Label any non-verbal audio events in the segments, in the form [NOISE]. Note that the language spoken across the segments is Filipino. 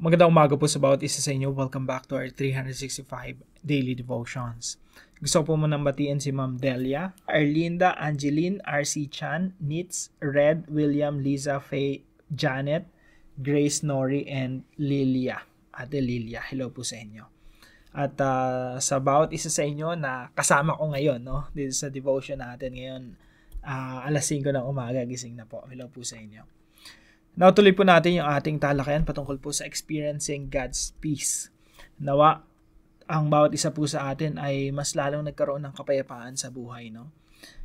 Magandang umaga po sa bawat isa sa inyo. Welcome back to our 365 Daily Devotions. Gusto po muna batiin si Ma'am Delia, Arlinda, Angeline, RC Chan, Nitz, Red, William, Liza, Faye, Janet, Grace, Nori, and Lilia. Ate Lilia, hello po sa inyo. At uh, sa bawat isa sa inyo na kasama ko ngayon, no? Dito sa devotion natin ngayon, uh, alas 5 ng umaga, gising na po. Hello po sa inyo. Now tuloy po natin yung ating talakayan patungkol po sa experiencing God's peace. Nawa, ang bawat isa po sa atin ay mas lalong nagkaroon ng kapayapaan sa buhay, no?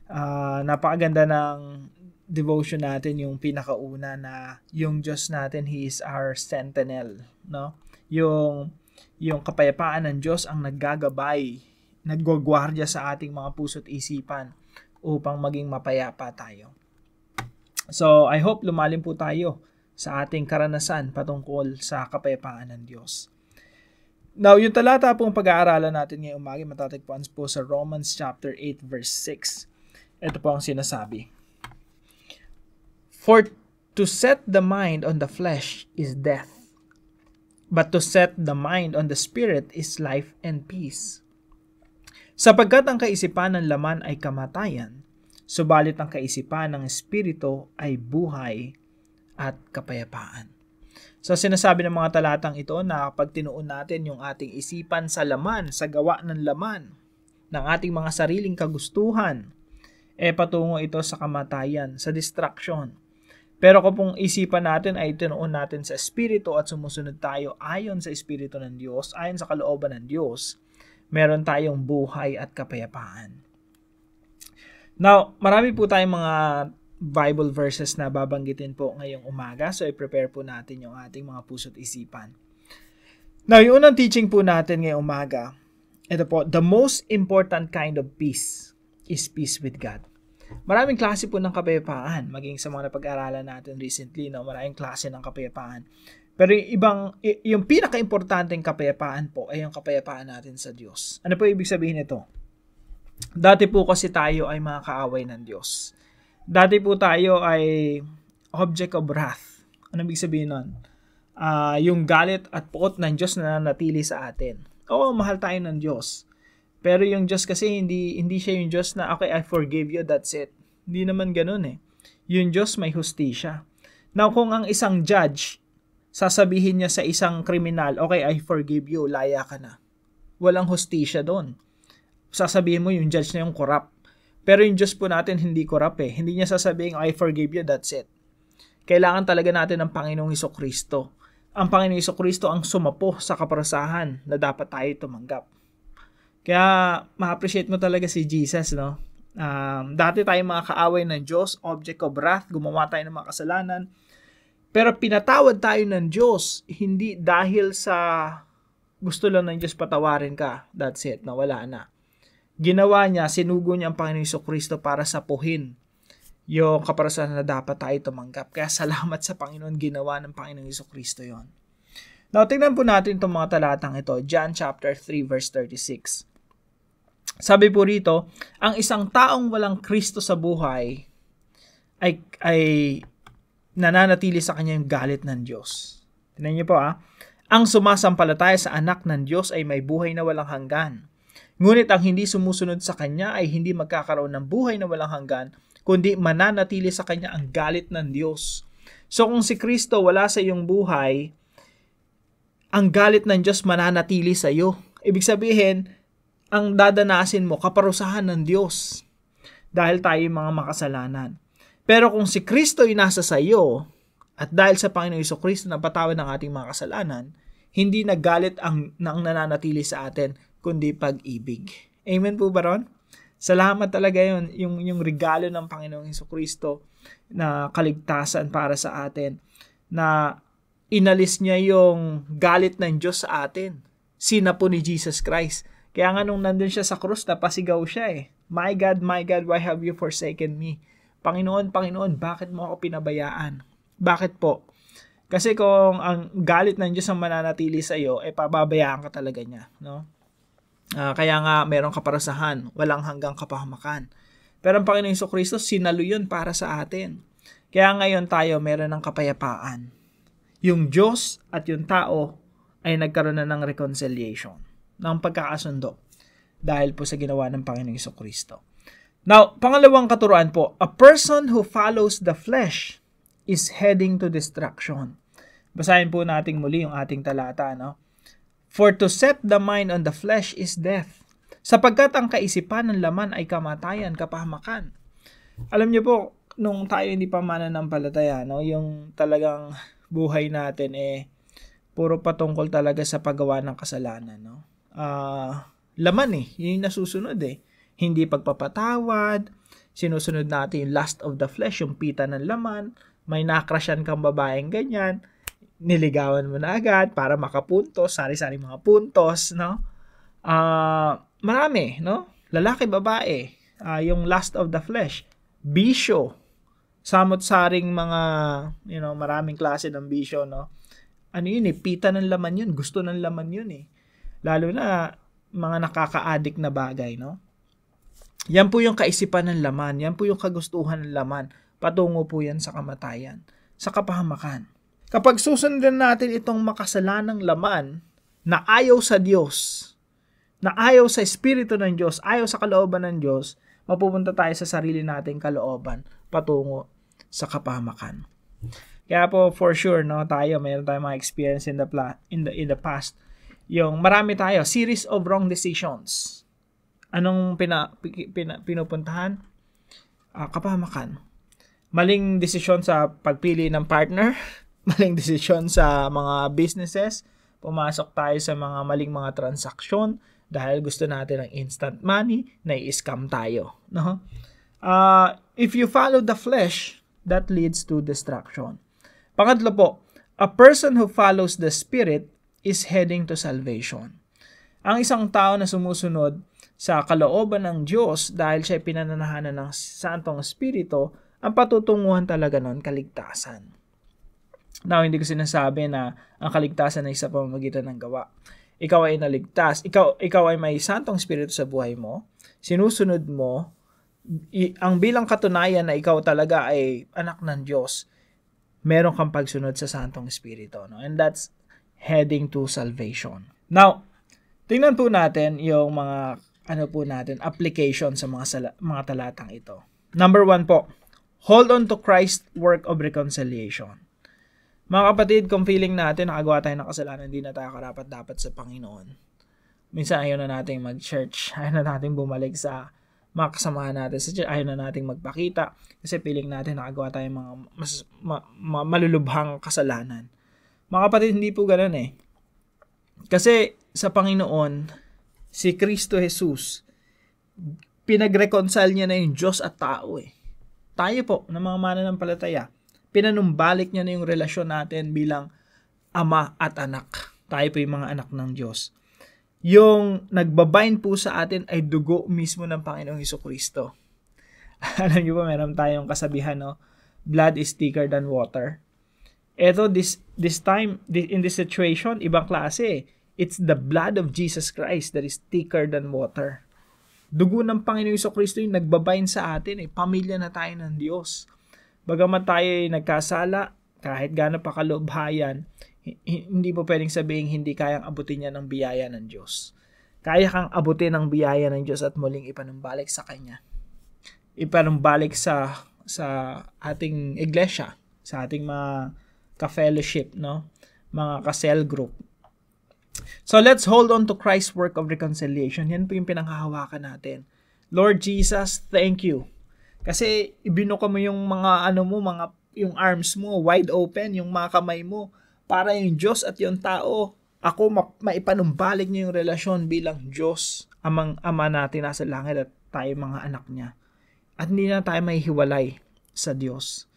Uh, napakaganda ng devotion natin yung pinakauna na yung Diyos natin, He is our sentinel, no? Yung yung kapayapaan ng Diyos ang naggagabay, naggwagwardya sa ating mga puso't isipan upang maging mapayapa tayo. So, I hope lumalim po tayo sa ating karanasan patungkol sa kapayapaan ng Diyos. Now, yung talata pong pag-aaralan natin ngayong umagi matatagpuan po sa Romans chapter 8 verse 6. Ito po ang sinasabi. For to set the mind on the flesh is death, but to set the mind on the spirit is life and peace. Sapagkat ang kaisipan ng laman ay kamatayan, Subalit ang kaisipan ng Espiritu ay buhay at kapayapaan. So sinasabi ng mga talatang ito na kapag tinuon natin yung ating isipan sa laman, sa gawa ng laman, ng ating mga sariling kagustuhan, eh patungo ito sa kamatayan, sa distraction. Pero kung isipan natin ay tinuon natin sa Espiritu at sumusunod tayo ayon sa Espiritu ng Diyos, ayon sa kalooban ng Diyos, meron tayong buhay at kapayapaan. Now, marami po tayong mga Bible verses na babanggitin po ngayong umaga. So, i-prepare po natin yung ating mga puso't isipan. Now, yung unang teaching po natin ngayong umaga, ito po, the most important kind of peace is peace with God. Maraming klase po ng kapayapaan, maging sa mga napag-aralan natin recently, no? maraming klase ng kapayapaan. Pero yung ibang, yung pinaka-importanteng kapayapaan po ay yung kapayapaan natin sa Diyos. Ano po ibig sabihin nito? Dati po kasi tayo ay mga kaaway ng Diyos. Dati po tayo ay object of wrath. Ano ibig sabihin nun? Uh, yung galit at poot ng Diyos na nanatili sa atin. Oo, mahal tayo ng Diyos. Pero yung Diyos kasi hindi hindi siya yung Diyos na okay, I forgive you, that's it. Hindi naman ganoon eh. Yung Diyos may hustisya. Now kung ang isang judge sasabihin niya sa isang kriminal, okay, I forgive you, laya ka na. Walang hustisya doon sasabihin mo yung judge na yung corrupt. Pero yung Diyos po natin hindi corrupt eh. Hindi niya sasabihin, I forgive you, that's it. Kailangan talaga natin ng Panginoong Iso Kristo. Ang Panginoong Iso Kristo ang sumapo sa kaparasahan na dapat tayo tumanggap. Kaya ma-appreciate mo talaga si Jesus, no? Um, dati tayo mga kaaway ng Diyos, object of wrath, gumawa tayo ng mga kasalanan. Pero pinatawad tayo ng Diyos, hindi dahil sa gusto lang ng Diyos patawarin ka. That's it, nawala na ginawa niya, sinugo niya ang Panginoon Iso Kristo para sapuhin yung kaparasan na dapat tayo tumanggap. Kaya salamat sa Panginoon, ginawa ng Panginoong Iso Kristo yon. Now, tingnan po natin itong mga talatang ito. John chapter 3 verse 36. Sabi po rito, ang isang taong walang Kristo sa buhay ay, ay nananatili sa kanya yung galit ng Diyos. Tingnan niyo po ah. Ang sumasampalataya sa anak ng Diyos ay may buhay na walang hanggan. Ngunit ang hindi sumusunod sa kanya ay hindi magkakaroon ng buhay na walang hanggan, kundi mananatili sa kanya ang galit ng Diyos. So kung si Kristo wala sa iyong buhay, ang galit ng Diyos mananatili sa iyo. Ibig sabihin, ang dadanasin mo, kaparusahan ng Diyos dahil tayo mga makasalanan. Pero kung si Kristo ay nasa sa iyo, at dahil sa Panginoon Iso Kristo na patawad ng ating mga kasalanan, hindi nagalit ang, ang nananatili sa atin, kundi pag-ibig. Amen po Baron? Salamat talaga yon yung, yung regalo ng Panginoong Heso Kristo na kaligtasan para sa atin na inalis niya yung galit ng Diyos sa atin. Sina po ni Jesus Christ. Kaya nga nung nandun siya sa krus, napasigaw siya eh. My God, my God, why have you forsaken me? Panginoon, Panginoon, bakit mo ako pinabayaan? Bakit po? Kasi kung ang galit ng Diyos ang mananatili sa iyo, eh pababayaan ka talaga niya, no? Uh, kaya nga merong kaparasahan, walang hanggang kapahamakan. Pero ang Panginoong Iso Kristo, sinalo yun para sa atin. Kaya ngayon tayo meron ng kapayapaan. Yung Diyos at yung tao ay nagkaroon na ng reconciliation, ng pagkakasundo dahil po sa ginawa ng Panginoong Iso Kristo. Now, pangalawang katuruan po, a person who follows the flesh is heading to destruction. Basahin po natin muli yung ating talata, no? For to set the mind on the flesh is death, sapagkat ang kaisipan ng laman ay kamatayan, kapahamakan. Alam niyo po, nung tayo hindi pa mananampalataya, no, yung talagang buhay natin eh puro patungkol talaga sa paggawa ng kasalanan, no. Ah, uh, laman eh, yung nasusunod eh. Hindi pagpapatawad, sinusunod natin yung lust of the flesh, yung pita ng laman, may nakrasyan kang babaeng ganyan, niligawan mo na agad para makapuntos, sari-sari mga puntos, no? Uh, marami, no? Lalaki, babae, uh, yung last of the flesh, bisyo, samot-saring mga, you know, maraming klase ng bisyo, no? Ano yun eh, pita ng laman yun, gusto ng laman yun eh. Lalo na mga nakaka-addict na bagay, no? Yan po yung kaisipan ng laman, yan po yung kagustuhan ng laman. Patungo po yan sa kamatayan, sa kapahamakan. Kapag susundan natin itong makasalanang laman na ayaw sa Diyos, na ayaw sa Espiritu ng Diyos, ayaw sa kalooban ng Diyos, mapupunta tayo sa sarili nating kalooban patungo sa kapahamakan. Kaya po for sure no tayo mayroon tayong mga experience in the pla- in the in the past yung marami tayo series of wrong decisions. Anong pina, pina, pinupuntahan? Uh, kapahamakan. Maling desisyon sa pagpili ng partner, [LAUGHS] maling desisyon sa mga businesses, pumasok tayo sa mga maling mga transaksyon dahil gusto natin ng instant money, nai-scam tayo. No? Uh, if you follow the flesh, that leads to destruction. Pangatlo po, a person who follows the Spirit is heading to salvation. Ang isang tao na sumusunod sa kalooban ng Diyos dahil siya pinananahanan ng Santong Espiritu, ang patutunguhan talaga nun kaligtasan. Now, hindi ko sinasabi na ang kaligtasan ay sa pamamagitan ng gawa. Ikaw ay naligtas. Ikaw, ikaw ay may santong spirito sa buhay mo. Sinusunod mo. I, ang bilang katunayan na ikaw talaga ay anak ng Diyos, meron kang pagsunod sa santong spirito. No? And that's heading to salvation. Now, tingnan po natin yung mga ano po natin, application sa mga, sala, mga talatang ito. Number one po, hold on to Christ's work of reconciliation. Mga kapatid, kung feeling natin nakagawa tayo ng kasalanan, hindi na tayo karapat dapat sa Panginoon. Minsan ayaw na nating mag-church, [LAUGHS] ayaw na nating bumalik sa mga kasamahan natin sa church, ayaw na nating magpakita kasi feeling natin nakagawa tayo mga mas, ma, ma, malulubhang kasalanan. Mga kapatid, hindi po ganun eh. Kasi sa Panginoon, si Kristo Jesus, pinagreconcile niya na yung Diyos at tao eh. Tayo po, na mga mananampalataya, pinanumbalik niya na yung relasyon natin bilang ama at anak. Tayo po yung mga anak ng Diyos. Yung nagbabind po sa atin ay dugo mismo ng Panginoong Heso Kristo. [LAUGHS] Alam niyo ba, meron tayong kasabihan, no? Blood is thicker than water. Eto, this, this time, in this situation, ibang klase. It's the blood of Jesus Christ that is thicker than water. Dugo ng Panginoong Panginoon Kristo yung nagbabind sa atin. Eh. Pamilya na tayo ng Diyos. Bagaman tayo ay nagkasala, kahit gaano pa kalobhayan, hindi mo pwedeng sabihin hindi kayang abutin yan ng biyaya ng Diyos. Kaya kang abutin ng biyaya ng Diyos at muling ipanumbalik sa Kanya. Ipanumbalik sa sa ating iglesia, sa ating mga ka-fellowship, no? mga ka-cell group. So let's hold on to Christ's work of reconciliation. Yan po yung pinanghahawakan natin. Lord Jesus, thank you kasi ibinuka mo yung mga ano mo, mga yung arms mo wide open, yung mga kamay mo para yung Diyos at yung tao ako ma- maipanumbalik niyo yung relasyon bilang Diyos, amang ama natin nasa langit at tayo mga anak niya. At hindi na tayo mahihiwalay sa Diyos.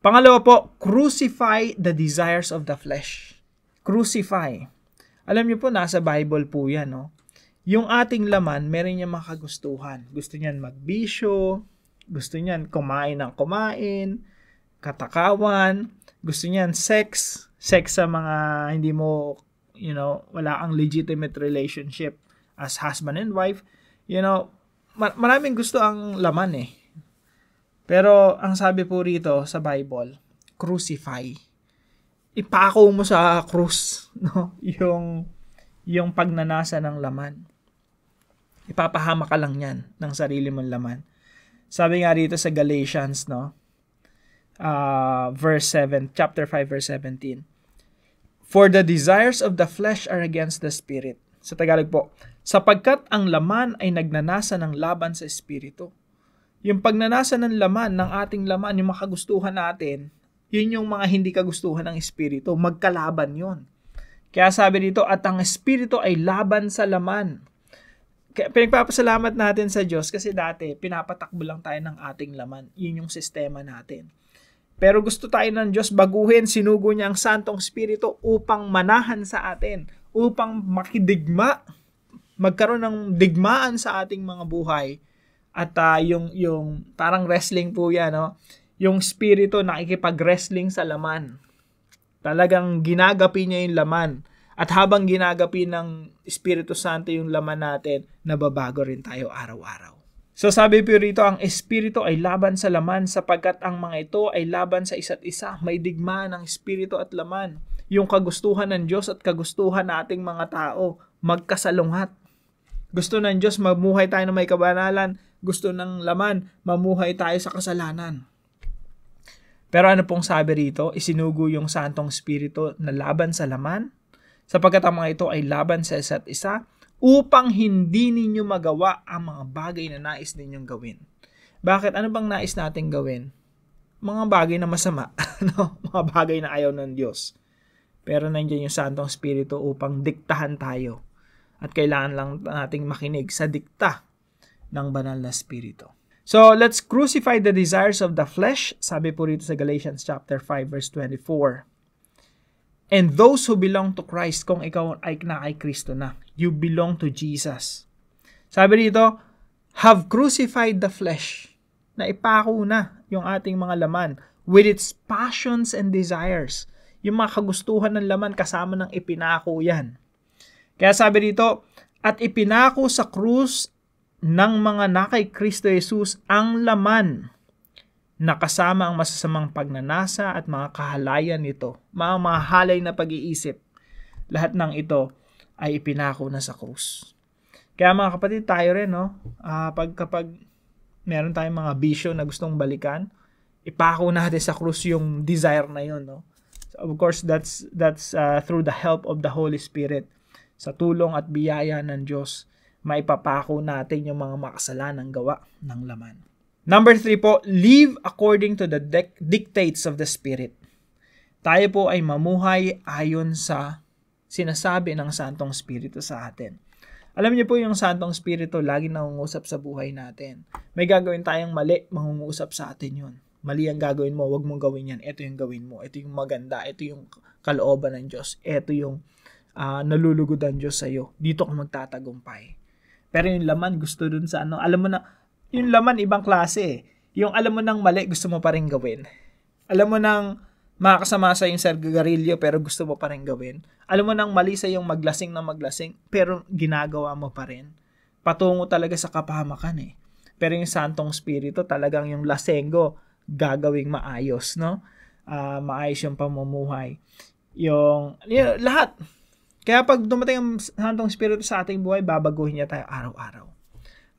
Pangalawa po, crucify the desires of the flesh. Crucify. Alam niyo po, nasa Bible po yan, no? Yung ating laman, meron niya makagustuhan. Gusto niyan magbisyo, gusto niyan kumain ng kumain, katakawan, gusto niyan sex, sex sa mga hindi mo, you know, wala ang legitimate relationship as husband and wife. You know, mar- maraming gusto ang laman eh. Pero ang sabi po rito sa Bible, crucify. Ipako mo sa krus, [LAUGHS] no? Yung yung pagnanasa ng laman. Ipapahama ka lang yan ng sarili mong laman. Sabi nga dito sa Galatians, no? Uh, verse 7, chapter 5, verse 17. For the desires of the flesh are against the spirit. Sa Tagalog po, sapagkat ang laman ay nagnanasa ng laban sa espiritu. Yung pagnanasa ng laman, ng ating laman, yung makagustuhan natin, yun yung mga hindi kagustuhan ng espiritu. Magkalaban yon. Kaya sabi dito, at ang espiritu ay laban sa laman pinagpapasalamat natin sa Diyos kasi dati pinapatakbo lang tayo ng ating laman. Yun yung sistema natin. Pero gusto tayo ng Diyos baguhin, sinugo niya ang Santong Espiritu upang manahan sa atin, upang makidigma, magkaroon ng digmaan sa ating mga buhay. At uh, yung, yung parang wrestling po yan, no? yung Espiritu nakikipag-wrestling sa laman. Talagang ginagapi niya yung laman at habang ginagapi ng Espiritu Santo yung laman natin, nababago rin tayo araw-araw. So sabi po rito, ang espiritu ay laban sa laman sapagkat ang mga ito ay laban sa isa't isa. May digma ng espiritu at laman. Yung kagustuhan ng Diyos at kagustuhan nating mga tao, magkasalungat. Gusto ng Diyos mamuhay tayo ng may kabanalan. Gusto ng laman, mamuhay tayo sa kasalanan. Pero ano pong sabi rito? Isinugo yung Santong Espiritu na laban sa laman sapagkat ang mga ito ay laban sa isa't isa upang hindi ninyo magawa ang mga bagay na nais ninyong gawin. Bakit? Ano bang nais nating gawin? Mga bagay na masama, [LAUGHS] no? mga bagay na ayaw ng Diyos. Pero nandiyan yung Santong Espiritu upang diktahan tayo. At kailangan lang nating makinig sa dikta ng banal na Espiritu. So, let's crucify the desires of the flesh, sabi po rito sa Galatians chapter 5 verse 24. And those who belong to Christ, kung ikaw ay na kay Kristo na, you belong to Jesus. Sabi dito, have crucified the flesh. na ipako na yung ating mga laman with its passions and desires. Yung mga kagustuhan ng laman kasama ng ipinako yan. Kaya sabi dito, at ipinako sa krus ng mga nakay Kristo Jesus ang laman nakasama ang masasamang pagnanasa at mga kahalayan nito, mga mahalay na pag-iisip. Lahat ng ito ay ipinako na sa krus. Kaya mga kapatid, tayo rin, no? Uh, pag kapag meron tayong mga bisyo na gustong balikan, ipako natin sa krus yung desire na yun, no? So of course, that's that's uh, through the help of the Holy Spirit. Sa tulong at biyaya ng Diyos, maipapako natin yung mga makasalanang gawa ng laman. Number three po, live according to the dictates of the Spirit. Tayo po ay mamuhay ayon sa sinasabi ng Santong Spirito sa atin. Alam niyo po yung Santong Spirito lagi nangungusap sa buhay natin. May gagawin tayong mali, mangungusap sa atin yun. Mali ang gagawin mo, huwag mong gawin yan. Ito yung gawin mo, ito yung maganda, ito yung kalooban ng Diyos, ito yung uh, nalulugod ang Diyos sa'yo. Dito ka magtatagumpay. Pero yung laman, gusto dun sa ano, alam mo na, yung laman ibang klase eh. Yung alam mo nang mali, gusto mo pa rin gawin. Alam mo nang makakasama sa yung sargagarilyo pero gusto mo pa rin gawin. Alam mo nang mali sa yung maglasing na maglasing pero ginagawa mo pa rin. Patungo talaga sa kapahamakan eh. Pero yung Santong Spirito talagang yung lasengo gagawing maayos, no? Uh, maayos yung pamumuhay. Yung, yung lahat. Kaya pag dumating ang Santong Spirito sa ating buhay, babaguhin niya tayo araw-araw.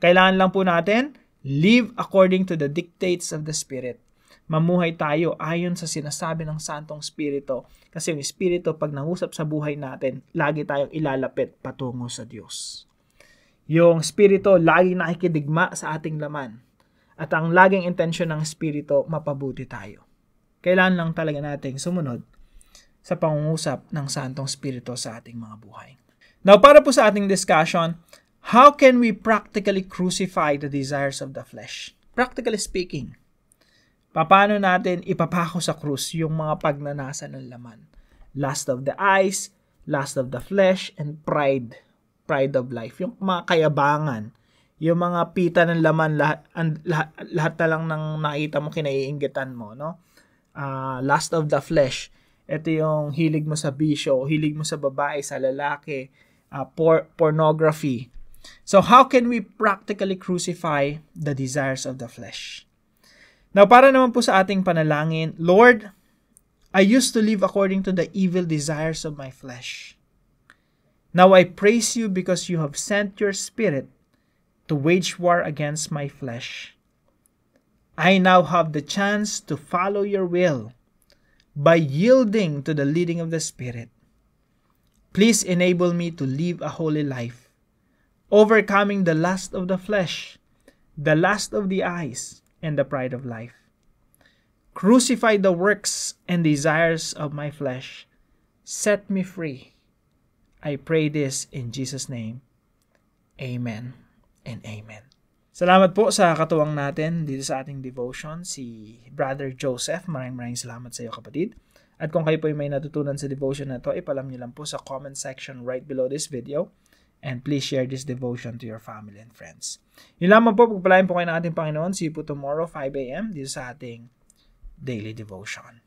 Kailangan lang po natin Live according to the dictates of the Spirit. Mamuhay tayo ayon sa sinasabi ng Santong Espiritu. Kasi yung Espiritu, pag nangusap sa buhay natin, lagi tayong ilalapit patungo sa Diyos. Yung Espiritu, lagi nakikidigma sa ating laman. At ang laging intensyon ng Espiritu, mapabuti tayo. Kailan lang talaga nating sumunod sa pangungusap ng Santong Espiritu sa ating mga buhay. Now, para po sa ating discussion, How can we practically crucify the desires of the flesh? Practically speaking, paano natin ipapako sa krus yung mga pagnanasa ng laman? Lust of the eyes, lust of the flesh, and pride. Pride of life. Yung mga kayabangan, yung mga pita ng laman, lahat, lahat, lahat na lang ng nakita mo, kinaiingitan mo, no? Uh, ah, lust of the flesh. Ito yung hilig mo sa bisyo, hilig mo sa babae, sa lalaki, uh, por- pornography, So how can we practically crucify the desires of the flesh? Now, para naman po sa ating panalangin, Lord, I used to live according to the evil desires of my flesh. Now I praise you because you have sent your spirit to wage war against my flesh. I now have the chance to follow your will by yielding to the leading of the Spirit. Please enable me to live a holy life overcoming the lust of the flesh, the lust of the eyes, and the pride of life. Crucify the works and desires of my flesh. Set me free. I pray this in Jesus' name. Amen and amen. Salamat po sa katuwang natin dito sa ating devotion, si Brother Joseph. Maraming maraming salamat sa iyo kapatid. At kung kayo po ay may natutunan sa devotion na to, ipalam niyo lang po sa comment section right below this video. And please share this devotion to your family and friends. Yun lamang po, pagpalain po kayo ng ating Panginoon. See you po tomorrow, 5 a.m. dito sa ating daily devotion.